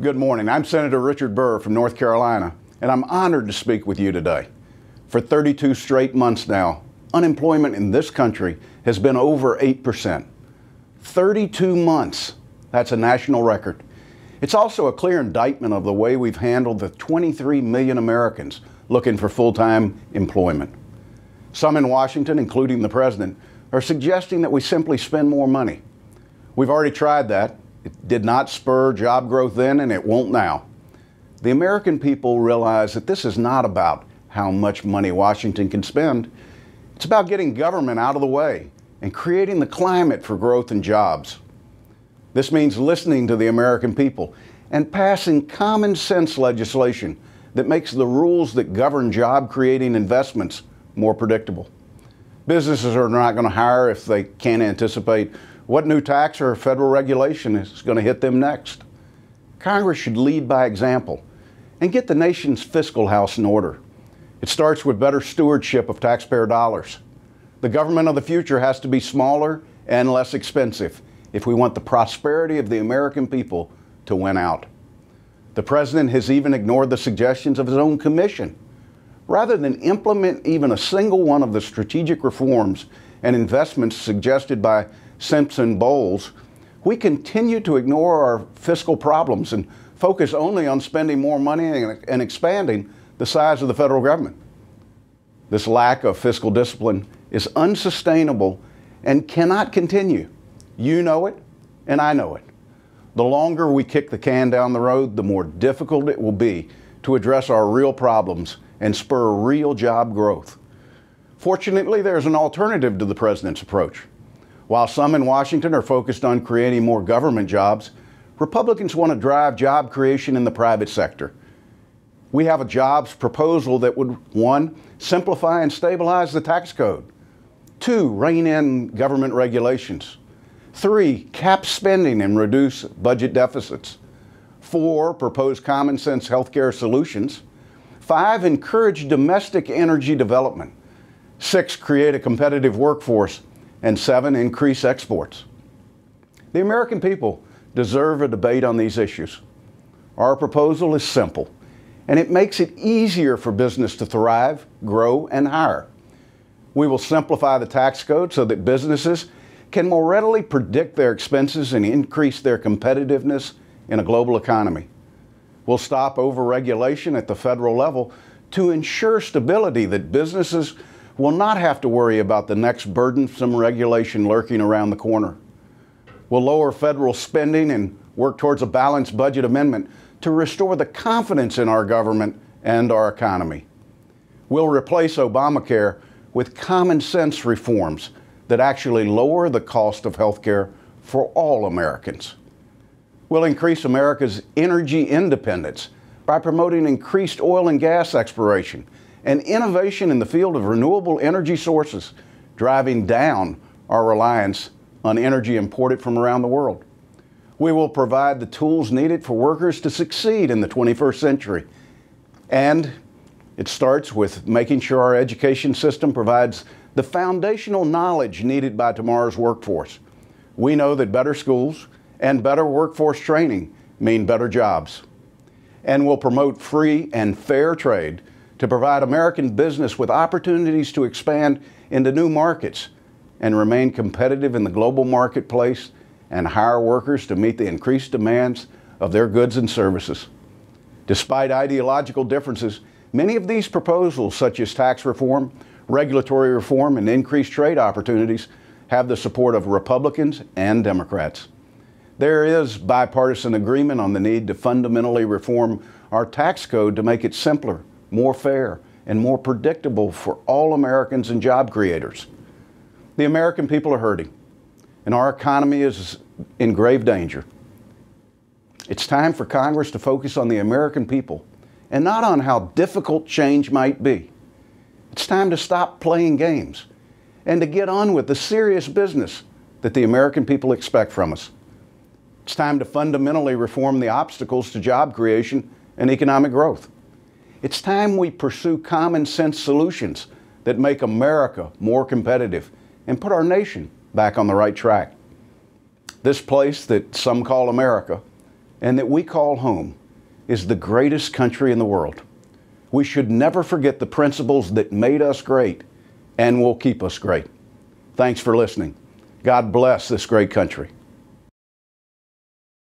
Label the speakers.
Speaker 1: Good morning. I'm Senator Richard Burr from North Carolina, and I'm honored to speak with you today. For 32 straight months now, unemployment in this country has been over 8%. 32 months. That's a national record. It's also a clear indictment of the way we've handled the 23 million Americans looking for full time employment. Some in Washington, including the president, are suggesting that we simply spend more money. We've already tried that, did not spur job growth then, and it won't now. The American people realize that this is not about how much money Washington can spend. It's about getting government out of the way and creating the climate for growth and jobs. This means listening to the American people and passing common sense legislation that makes the rules that govern job creating investments more predictable. Businesses are not going to hire if they can't anticipate what new tax or federal regulation is going to hit them next? Congress should lead by example and get the nation's fiscal house in order. It starts with better stewardship of taxpayer dollars. The government of the future has to be smaller and less expensive if we want the prosperity of the American people to win out. The president has even ignored the suggestions of his own commission. Rather than implement even a single one of the strategic reforms and investments suggested by Simpson Bowles, we continue to ignore our fiscal problems and focus only on spending more money and, expanding the size of the federal government. This lack of fiscal discipline is unsustainable and cannot continue. You know it, and I know it. The longer we kick the can down the road, the more difficult it will be to address our real problems and spur real job growth. Fortunately, there's an alternative to the president's approach. While some in Washington are focused on creating more government jobs, Republicans want to drive job creation in the private sector. We have a jobs proposal that would, one, simplify and stabilize the tax code, two, rein in government regulations, three, cap spending and reduce budget deficits, four, propose common sense healthcare solutions, five, encourage domestic energy development, six, create a competitive workforce and seven, increase exports. The American people deserve a debate on these issues. Our proposal is simple, and it makes it easier for business to thrive, grow, and hire. We will simplify the tax code so that businesses can more readily predict their expenses and increase their competitiveness in a global economy. We'll stop overregulation at the federal level to ensure stability that businesses will not have to worry about the next burdensome regulation lurking around the corner. We'll lower federal spending and work towards a balanced budget amendment to restore the confidence in our government and our economy. We'll replace Obamacare with common sense reforms that actually lower the cost of health care for all Americans. We'll increase America's energy independence by promoting increased oil and gas exploration and innovation in the field of renewable energy sources, driving down our reliance on energy imported from around the world. We will provide the tools needed for workers to succeed in the 21st century. And it starts with making sure our education system provides the foundational knowledge needed by tomorrow's workforce. We know that better schools and better workforce training mean better jobs. And will promote free and fair trade to provide American business with opportunities to expand into new markets and remain competitive in the global marketplace and hire workers to meet the increased demands of their goods and services. Despite ideological differences, many of these proposals, such as tax reform, regulatory reform, and increased trade opportunities, have the support of Republicans and Democrats. There is bipartisan agreement on the need to fundamentally reform our tax code to make it simpler, more fair, and more predictable for all Americans and job creators. The American people are hurting, and our economy is in grave danger. It's time for Congress to focus on the American people and not on how difficult change might be. It's time to stop playing games and to get on with the serious business that the American people expect from us. It's time to fundamentally reform the obstacles to job creation and economic growth. It's time we pursue common sense solutions that make America more competitive and put our nation back on the right track. This place that some call America and that we call home is the greatest country in the world. We should never forget the principles that made us great and will keep us great. Thanks for listening. God bless this great country.